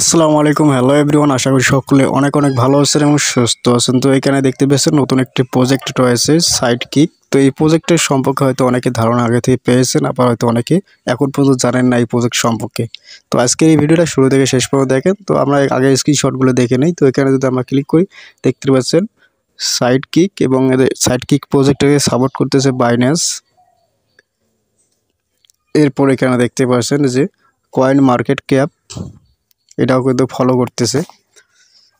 আসসালামু আলাইকুম hello everyone আশা করি সকলে অনেক অনেক ভালো আছেন এবং সুস্থ আছেন তো এখানে দেখতে পেয়েছেন নতুন একটি প্রজেক্ট রয়েছে সাইড কিক তো এই প্রজেক্টের সম্পর্কে হয়তো অনেকে ধারণা আগে থেকে পেয়েছেন আবার হয়তো অনেকে এখন পর্যন্ত জানেন না এই প্রজেক্ট সম্পর্কে তো আজকের এই ভিডিওটা শুরু থেকে শেষ পর্যন্ত দেখেন তো আমরা আগে স্ক্রিনশটগুলো দেখে নিই তো এখানে যদি আমরা ক্লিক করি দেখতে পাচ্ছেন সাইড কিক এবং এদের সাইড কিক প্রজেক্টটাকে সাপোর্ট করতেছে বাইনেস এরপর এখানে দেখতে পাচ্ছেন যে কয়েন মার্কেট ক্যাপ এটাও কিন্তু ফলো করতেছে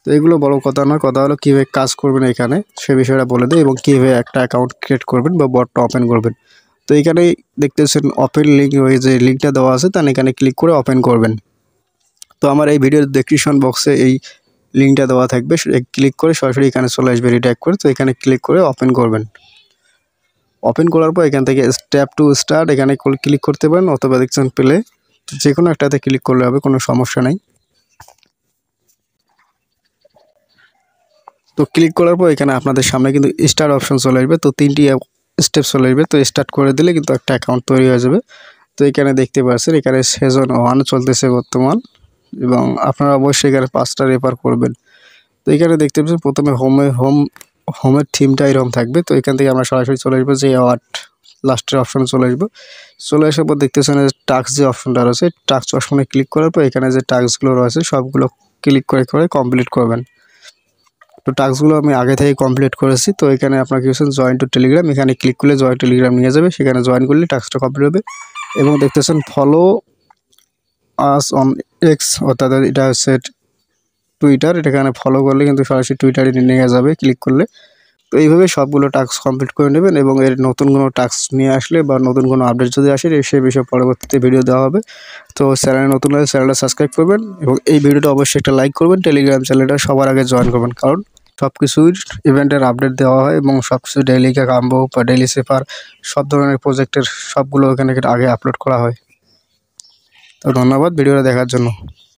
তো এগুলো বড় কথা না কথা হলো কীভাবে কাজ করবেন এখানে সে বিষয়টা বলে দেয় এবং কীভাবে একটা অ্যাকাউন্ট ক্রিয়েট করবেন বা বটটা ওপেন করবেন তো এখানে দেখতেছেন ওপেন লিঙ্ক ওই যে লিঙ্কটা দেওয়া আছে তার এখানে ক্লিক করে ওপেন করবেন তো আমার এই ভিডিওর ডেসক্রিপশন বক্সে এই লিঙ্কটা দেওয়া থাকবে ক্লিক করে সরাসরি এখানে চলে আসবে রিট্যাক করে তো এখানে ক্লিক করে ওপেন করবেন ওপেন করার পর এখান থেকে স্টেপ টু স্টার্ট এখানে ক্লিক করতে পারেন অথবা দেখছেন পেলে যে কোনো একটাতে ক্লিক করলে হবে কোনো সমস্যা নেই তো ক্লিক করার পর এখানে আপনাদের সামনে কিন্তু স্টার্ট অপশন চলে আসবে তো তিনটি স্টেপ চলে আসবে তো স্টার্ট করে দিলে কিন্তু একটা অ্যাকাউন্ট তৈরি হয়ে যাবে তো এখানে দেখতে পাচ্ছেন এখানে সেজন ওয়ান চলতেছে বর্তমান এবং আপনারা অবশ্যই এখানে পাঁচটা রেফার করবেন তো এখানে দেখতে পাচ্ছেন প্রথমে হোমে হোম হোমের থিমটা এরকম থাকবে তো এখান থেকে আমরা সরাসরি চলে আসবো যে অ্যাওয়ার্ড লাস্টের অপশানে চলে আসবো চলে আসার পর দেখতেছেন যে টাক্স যে অপশনটা রয়েছে টাক্স অপশনে ক্লিক করার পর এখানে যে টাক্সগুলো রয়েছে সবগুলো ক্লিক করে করে কমপ্লিট করবেন তো টাস্কগুলো আমি আগে থেকে কমপ্লিট করেছি তো এখানে আপনাকে বলছেন জয়েন টু টেলিগ্রাম এখানে ক্লিক করলে জয়েন টেলিগ্রাম নিয়ে যাবে সেখানে জয়েন করলে টাস্কটা কমপ্লিট হবে এবং দেখতেছেন ফলো আস অন এক্স অর্থাৎ এটা হচ্ছে টুইটার এটা এখানে ফলো করলে কিন্তু সরাসরি টুইটারে নিয়ে যাবে ক্লিক করলে তো এইভাবে সবগুলো টাস্ক কমপ্লিট করে নেবেন এবং এর নতুন কোনো টাস্ক নিয়ে আসলে বা নতুন কোনো আপডেট যদি আসে সে বিষয়ে পরবর্তীতে ভিডিও দেওয়া হবে তো চ্যানেলে নতুন হলে চ্যানেলটা সাবস্ক্রাইব করবেন এবং এই ভিডিওটা অবশ্যই একটা লাইক করবেন টেলিগ্রাম চ্যানেলটা সবার আগে জয়েন করবেন কারণ সব কিছুর ইভেন্টের আপডেট দেওয়া হয় এবং সব কিছু ডেইলি কাম্বো বা ডেইলি সেফার সব ধরনের প্রজেক্টের সবগুলো এখানে আগে আপলোড করা হয় তো ধন্যবাদ ভিডিওটা দেখার জন্য